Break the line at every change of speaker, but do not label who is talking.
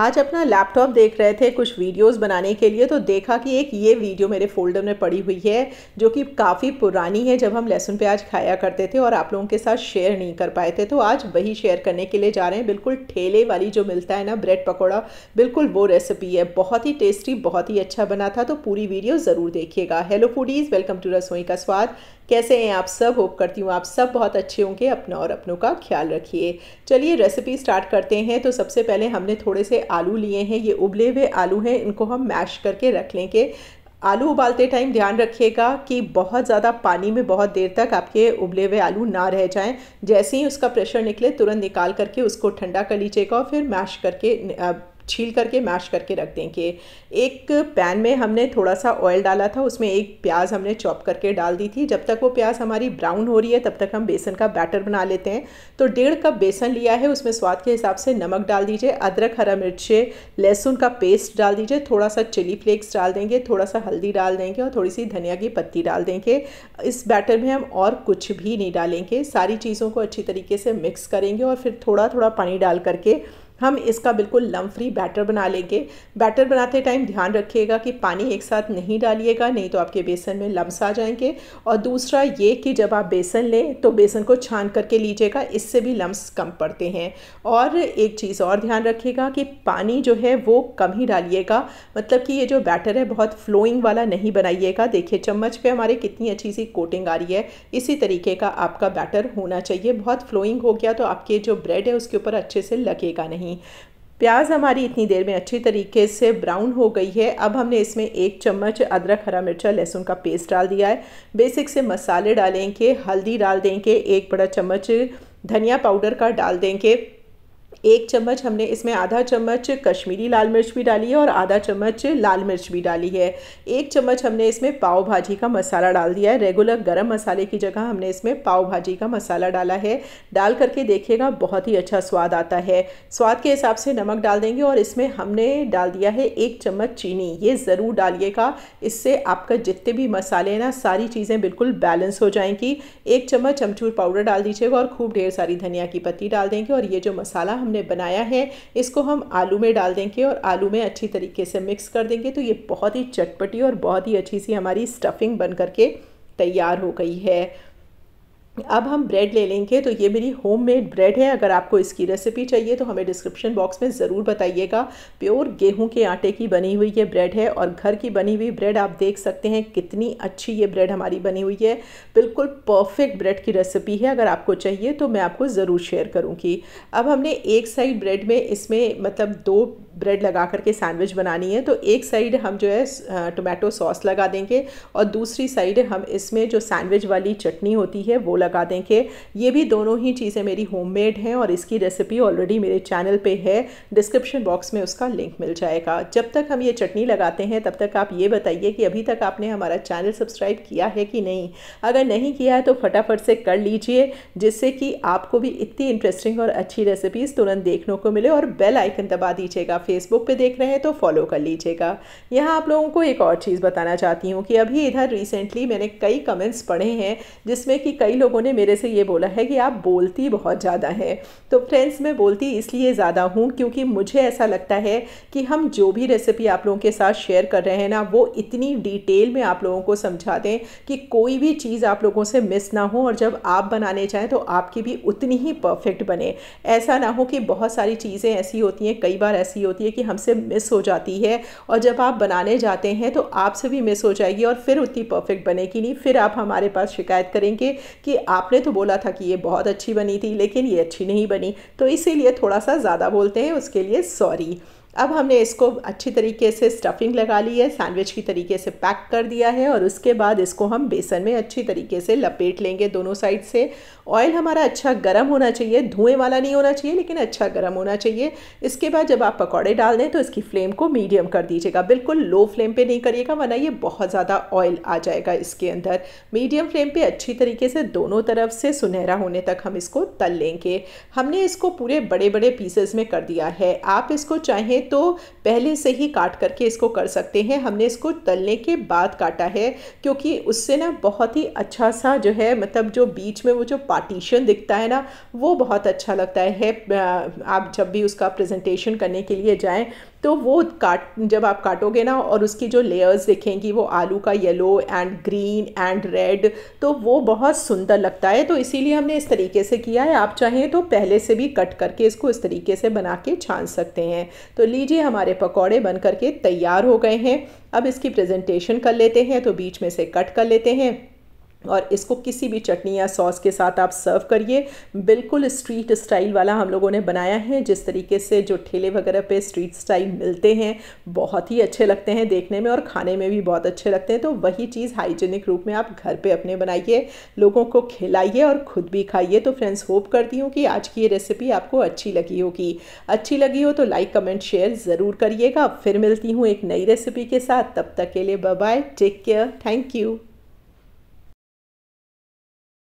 आज अपना लैपटॉप देख रहे थे कुछ वीडियोस बनाने के लिए तो देखा कि एक ये वीडियो मेरे फोल्डर में पड़ी हुई है जो कि काफ़ी पुरानी है जब हम लहसुन प्याज खाया करते थे और आप लोगों के साथ शेयर नहीं कर पाए थे तो आज वही शेयर करने के लिए जा रहे हैं बिल्कुल ठेले वाली जो मिलता है ना ब्रेड पकौड़ा बिल्कुल वो रेसिपी है बहुत ही टेस्टी बहुत ही अच्छा बना था तो पूरी वीडियो ज़रूर देखिएगा हेलो फूडीज़ वेलकम टू रसोई का स्वाद कैसे हैं आप सब होप करती हूँ आप सब बहुत अच्छे होंगे अपना और अपनों का ख्याल रखिए चलिए रेसिपी स्टार्ट करते हैं तो सबसे पहले हमने थोड़े से आलू लिए हैं ये उबले हुए आलू हैं इनको हम मैश करके रख लेंगे आलू उबालते टाइम ध्यान रखिएगा कि बहुत ज़्यादा पानी में बहुत देर तक आपके उबले हुए आलू ना रह जाएं जैसे ही उसका प्रेशर निकले तुरंत निकाल करके उसको ठंडा कर लीजिएगा और फिर मैश करके छील करके मैश करके रख देंगे एक पैन में हमने थोड़ा सा ऑयल डाला था उसमें एक प्याज हमने चॉप करके डाल दी थी जब तक वो प्याज हमारी ब्राउन हो रही है तब तक हम बेसन का बैटर बना लेते हैं तो डेढ़ कप बेसन लिया है उसमें स्वाद के हिसाब से नमक डाल दीजिए अदरक हरा मिर्चे लहसुन का पेस्ट डाल दीजिए थोड़ा सा चिली फ्लेक्स डाल देंगे थोड़ा सा हल्दी डाल देंगे और थोड़ी सी धनिया की पत्ती डाल देंगे इस बैटर में हम और कुछ भी नहीं डालेंगे सारी चीज़ों को अच्छी तरीके से मिक्स करेंगे और फिर थोड़ा थोड़ा पानी डाल करके हम इसका बिल्कुल लम फ्री बैटर बना लेंगे बैटर बनाते टाइम ध्यान रखिएगा कि पानी एक साथ नहीं डालिएगा नहीं तो आपके बेसन में लम्स आ जाएंगे और दूसरा ये कि जब आप बेसन लें तो बेसन को छान करके लीजिएगा इससे भी लम्स कम पड़ते हैं और एक चीज़ और ध्यान रखिएगा कि पानी जो है वो कम ही डालिएगा मतलब कि ये जो बैटर है बहुत फ्लोइंग वाला नहीं बनाइएगा देखिए चम्मच पर हमारे कितनी अच्छी सी कोटिंग आ रही है इसी तरीके का आपका बैटर होना चाहिए बहुत फ्लोइंग हो गया तो आपके जो ब्रेड है उसके ऊपर अच्छे से लगेगा नहीं नहीं प्याज हमारी इतनी देर में अच्छी तरीके से ब्राउन हो गई है अब हमने इसमें एक चम्मच अदरक हरा मिर्चा लहसुन का पेस्ट डाल दिया है बेसिक से मसाले डालेंगे हल्दी डाल देंगे एक बड़ा चम्मच धनिया पाउडर का डाल देंगे एक चम्मच हमने इसमें आधा चम्मच कश्मीरी लाल मिर्च भी डाली है और आधा चम्मच लाल मिर्च भी डाली है एक चम्मच हमने इसमें पाव भाजी का मसाला डाल दिया है रेगुलर गरम मसाले की जगह हमने इसमें पाव भाजी का मसाला डाला है डाल करके देखिएगा बहुत ही अच्छा स्वाद आता है स्वाद के हिसाब से नमक डाल देंगे और इसमें हमने डाल दिया है एक चम्मच चीनी ये ज़रूर डालिएगा इससे आपका जितने भी मसाले हैं ना सारी चीज़ें बिल्कुल बैलेंस हो जाएंगी एक चम्मच अमचूर पाउडर डाल दीजिएगा और खूब ढेर सारी धनिया की पत्ती डाल देंगे और ये जो मसाला हमने बनाया है इसको हम आलू में डाल देंगे और आलू में अच्छी तरीके से मिक्स कर देंगे तो ये बहुत ही चटपटी और बहुत ही अच्छी सी हमारी स्टफिंग बन करके तैयार हो गई है अब हम ब्रेड ले लेंगे तो ये मेरी होममेड ब्रेड है अगर आपको इसकी रेसिपी चाहिए तो हमें डिस्क्रिप्शन बॉक्स में ज़रूर बताइएगा प्योर गेहूं के आटे की बनी हुई ये ब्रेड है और घर की बनी हुई ब्रेड आप देख सकते हैं कितनी अच्छी ये ब्रेड हमारी बनी हुई है बिल्कुल परफेक्ट ब्रेड की रेसिपी है अगर आपको चाहिए तो मैं आपको ज़रूर शेयर करूँगी अब हमने एक साइड ब्रेड में इसमें मतलब दो ब्रेड लगा करके सैंडविच बनानी है तो एक साइड हम जो है टोमेटो सॉस लगा देंगे और दूसरी साइड हम इसमें जो सैंडविच वाली चटनी होती है वो लगा देंगे ये भी दोनों ही चीज़ें मेरी होममेड हैं और इसकी रेसिपी ऑलरेडी मेरे चैनल पे है डिस्क्रिप्शन बॉक्स में उसका लिंक मिल जाएगा जब तक हम ये चटनी लगाते हैं तब तक आप ये बताइए कि अभी तक आपने हमारा चैनल सब्सक्राइब किया है कि नहीं अगर नहीं किया है तो फटाफट से कर लीजिए जिससे कि आपको भी इतनी इंटरेस्टिंग और अच्छी रेसिपीज़ तुरंत देखने को मिले और बेल आइकन दबा दीजिएगा फेसबुक पर देख रहे हैं तो फॉलो कर लीजिएगा यहाँ आप लोगों को एक और चीज़ बताना चाहती हूँ कि अभी इधर रिसेंटली मैंने कई कमेंट्स पढ़े हैं जिसमें कि कई लोग लोगों ने मेरे से ये बोला है कि आप बोलती बहुत ज़्यादा हैं तो फ्रेंड्स मैं बोलती इसलिए ज़्यादा हूँ क्योंकि मुझे ऐसा लगता है कि हम जो भी रेसिपी आप लोगों के साथ शेयर कर रहे हैं ना वो इतनी डिटेल में आप लोगों को समझा दें कि कोई भी चीज़ आप लोगों से मिस ना हो और जब आप बनाने जाएँ तो आपकी भी उतनी ही परफेक्ट बने ऐसा ना हो कि बहुत सारी चीज़ें ऐसी होती हैं कई बार ऐसी होती है कि हमसे मिस हो जाती है और जब आप बनाने जाते हैं तो आपसे भी मिस हो जाएगी और फिर उतनी परफेक्ट बनेगी नहीं फिर आप हमारे पास शिकायत करेंगे कि आपने तो बोला था कि ये बहुत अच्छी बनी थी लेकिन ये अच्छी नहीं बनी तो इसीलिए थोड़ा सा ज़्यादा बोलते हैं उसके लिए सॉरी अब हमने इसको अच्छी तरीके से स्टफिंग लगा ली है सैंडविच की तरीके से पैक कर दिया है और उसके बाद इसको हम बेसन में अच्छी तरीके से लपेट लेंगे दोनों साइड से ऑयल हमारा अच्छा गर्म होना चाहिए धुएं वाला नहीं होना चाहिए लेकिन अच्छा गर्म होना चाहिए इसके बाद जब आप पकौड़े डाल दें तो इसकी फ्लेम को मीडियम कर दीजिएगा बिल्कुल लो फ्लेम पर नहीं करिएगा वरना ये बहुत ज़्यादा ऑयल आ जाएगा इसके अंदर मीडियम फ्लेम पर अच्छी तरीके से दोनों तरफ से सुनहरा होने तक हम इसको तल लेंगे हमने इसको पूरे बड़े बड़े पीसेस में कर दिया है आप इसको चाहें तो पहले से ही काट करके इसको कर सकते हैं हमने इसको तलने के बाद काटा है क्योंकि उससे ना बहुत ही अच्छा सा जो है मतलब जो बीच में वो जो पार्टीशन दिखता है ना वो बहुत अच्छा लगता है आप जब भी उसका प्रेजेंटेशन करने के लिए जाएँ तो वो काट जब आप काटोगे ना और उसकी जो लेयर्स दिखेंगी वो आलू का yellow and green and red तो वो बहुत सुंदर लगता है तो इसीलिए हमने इस तरीके से किया है आप चाहें तो पहले से भी कट करके इसको इस तरीके से बना के छान सकते हैं तो लीजिए हमारे पकौड़े बन करके तैयार हो गए हैं अब इसकी प्रेजेंटेशन कर लेते हैं तो बीच में से कट कर लेते हैं और इसको किसी भी चटनी या सॉस के साथ आप सर्व करिए बिल्कुल स्ट्रीट स्टाइल वाला हम लोगों ने बनाया है जिस तरीके से जो ठेले वगैरह पे स्ट्रीट स्टाइल मिलते हैं बहुत ही अच्छे लगते हैं देखने में और खाने में भी बहुत अच्छे लगते हैं तो वही चीज़ हाइजेनिक रूप में आप घर पे अपने बनाइए लोगों को खिलाइए और ख़ुद भी खाइए तो फ्रेंड्स होप करती हूँ कि आज की ये रेसिपी आपको अच्छी लगी होगी अच्छी लगी हो तो लाइक कमेंट शेयर ज़रूर करिएगा फिर मिलती हूँ एक नई रेसिपी के साथ तब तक के लिए bye take care thank you